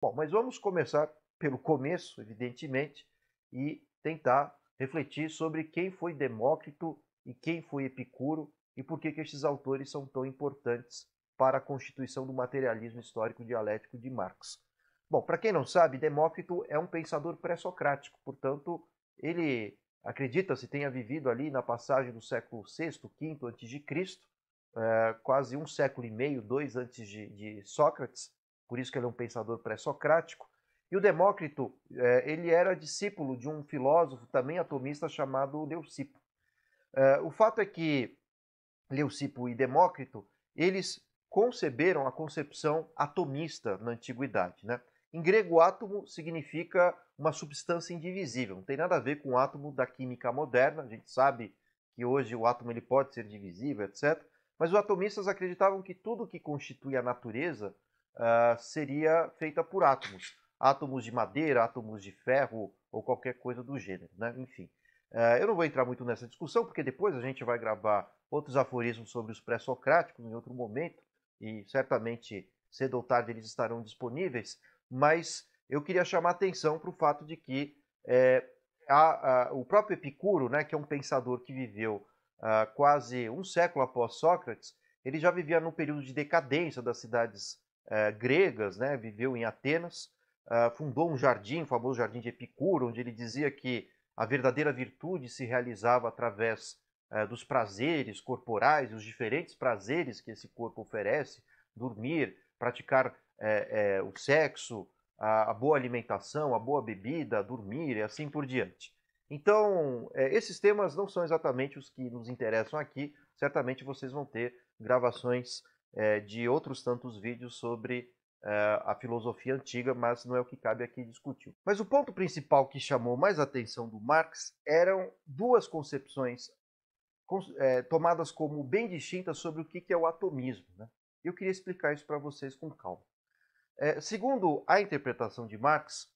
Bom, mas vamos começar pelo começo, evidentemente, e tentar refletir sobre quem foi Demócrito e quem foi Epicuro e por que, que esses autores são tão importantes para a constituição do materialismo histórico dialético de Marx. Bom, para quem não sabe, Demócrito é um pensador pré-socrático, portanto, ele acredita-se tenha vivido ali na passagem do século VI, V a.C., é, quase um século e meio, dois antes de, de Sócrates, por isso que ele é um pensador pré-socrático. E o Demócrito, é, ele era discípulo de um filósofo também atomista chamado Leucipo. É, o fato é que Leucipo e Demócrito, eles conceberam a concepção atomista na antiguidade, né? Em grego, átomo significa uma substância indivisível, não tem nada a ver com o átomo da química moderna. A gente sabe que hoje o átomo ele pode ser divisível, etc. Mas os atomistas acreditavam que tudo que constitui a natureza ah, seria feita por átomos. Átomos de madeira, átomos de ferro ou qualquer coisa do gênero, né? enfim. Uh, eu não vou entrar muito nessa discussão, porque depois a gente vai gravar outros aforismos sobre os pré-socráticos em outro momento, e certamente cedo ou tarde eles estarão disponíveis, mas eu queria chamar atenção para o fato de que é, a, a, o próprio Epicuro, né, que é um pensador que viveu uh, quase um século após Sócrates, ele já vivia num período de decadência das cidades eh, gregas, né? viveu em Atenas, ah, fundou um jardim, o famoso jardim de Epicuro, onde ele dizia que a verdadeira virtude se realizava através eh, dos prazeres corporais, os diferentes prazeres que esse corpo oferece, dormir, praticar eh, o sexo, a, a boa alimentação, a boa bebida, dormir e assim por diante. Então, esses temas não são exatamente os que nos interessam aqui. Certamente vocês vão ter gravações é, de outros tantos vídeos sobre é, a filosofia antiga, mas não é o que cabe aqui discutir. Mas o ponto principal que chamou mais a atenção do Marx eram duas concepções é, tomadas como bem distintas sobre o que é o atomismo. Né? Eu queria explicar isso para vocês com calma. segundo a interpretação de Marx,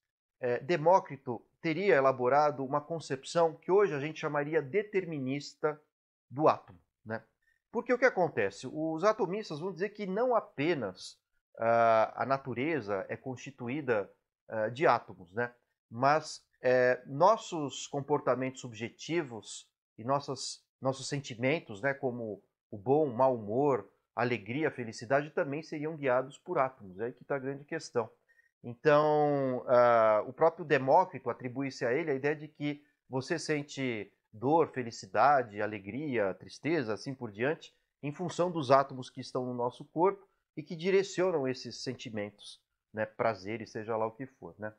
Demócrito teria elaborado uma concepção que hoje a gente chamaria determinista do átomo. Né? Porque o que acontece? Os atomistas vão dizer que não apenas uh, a natureza é constituída uh, de átomos, né? mas uh, nossos comportamentos subjetivos e nossas, nossos sentimentos, né, como o bom, o mau humor, a alegria, a felicidade, também seriam guiados por átomos. É aí que está a grande questão. Então, ah, o próprio Demócrito atribui-se a ele a ideia de que você sente dor, felicidade, alegria, tristeza, assim por diante, em função dos átomos que estão no nosso corpo e que direcionam esses sentimentos, né, e seja lá o que for. Né?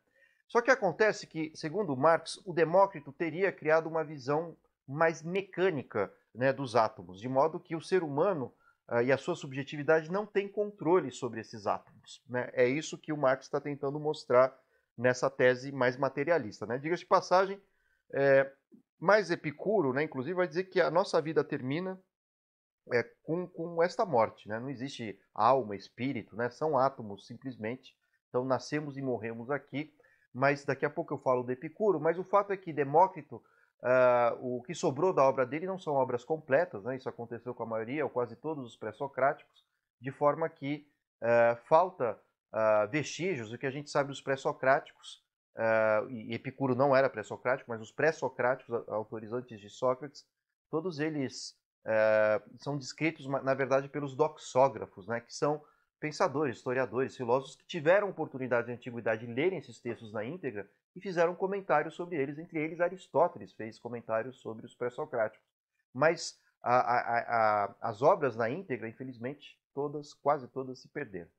Só que acontece que, segundo Marx, o Demócrito teria criado uma visão mais mecânica né, dos átomos, de modo que o ser humano uh, e a sua subjetividade não tem controle sobre esses átomos. Né? É isso que o Marx está tentando mostrar nessa tese mais materialista. Né? Diga-se de passagem, é, mas Epicuro, né, inclusive, vai dizer que a nossa vida termina é, com, com esta morte. Né? Não existe alma, espírito, né? são átomos simplesmente. Então nascemos e morremos aqui. Mas daqui a pouco eu falo de Epicuro. Mas o fato é que Demócrito, ah, o que sobrou da obra dele não são obras completas. Né? Isso aconteceu com a maioria ou quase todos os pré-socráticos, de forma que ah, falta ah, vestígios do que a gente sabe dos pré-socráticos uh, e Epicuro não era pré-socrático, mas os pré-socráticos, autores antes de Sócrates, todos eles uh, são descritos, na verdade, pelos doxógrafos, né, que são pensadores, historiadores, filósofos que tiveram oportunidade na antiguidade de lerem esses textos na íntegra e fizeram comentários sobre eles, entre eles Aristóteles fez comentários sobre os pré-socráticos. Mas a, a, a, as obras na íntegra, infelizmente, todas, quase todas se perderam.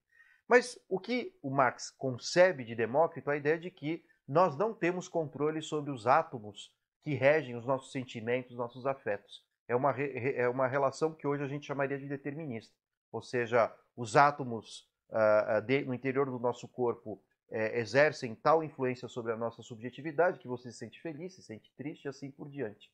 Mas o que o Marx concebe de Demócrito é a ideia de que nós não temos controle sobre os átomos que regem os nossos sentimentos, nossos afetos. É uma, é uma relação que hoje a gente chamaria de determinista. Ou seja, os átomos uh, de, no interior do nosso corpo é, exercem tal influência sobre a nossa subjetividade que você se sente feliz, se sente triste e assim por diante.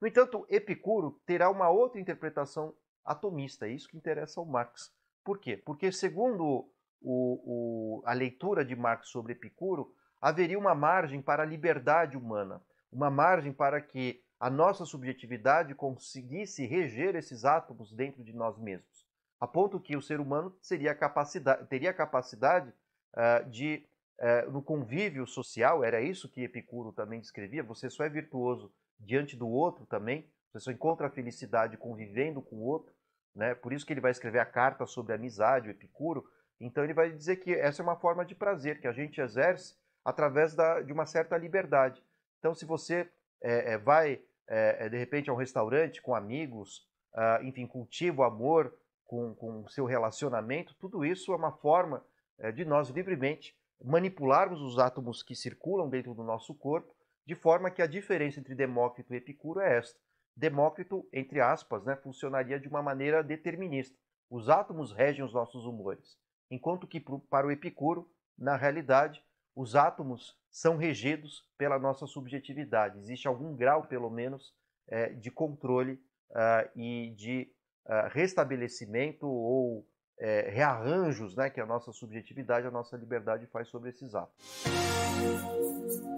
No entanto, Epicuro terá uma outra interpretação atomista, é isso que interessa ao Marx. Por quê? Porque, segundo o, o, a leitura de Marx sobre Epicuro, haveria uma margem para a liberdade humana, uma margem para que a nossa subjetividade conseguisse reger esses átomos dentro de nós mesmos, a ponto que o ser humano seria capacidade, teria a capacidade uh, de, uh, no convívio social, era isso que Epicuro também descrevia, você só é virtuoso diante do outro também, você só encontra a felicidade convivendo com o outro, né? por isso que ele vai escrever a carta sobre a amizade, o Epicuro, então ele vai dizer que essa é uma forma de prazer que a gente exerce através da, de uma certa liberdade. Então, se você é, é, vai, é, é de repente, a um restaurante com amigos, ah, enfim, cultiva o amor com, o seu relacionamento, tudo isso é uma forma é, de nós livremente manipularmos os átomos que circulam dentro do nosso corpo, de forma que a diferença entre Demócrito e Epicuro é esta. Demócrito, entre aspas, né, funcionaria de uma maneira determinista. Os átomos regem os nossos humores enquanto que para o Epicuro, na realidade, os átomos são regidos pela nossa subjetividade. Existe algum grau, pelo menos, é, de controle ah, e de ah, restabelecimento ou é, rearranjos né, que a nossa subjetividade, a nossa liberdade faz sobre esses Música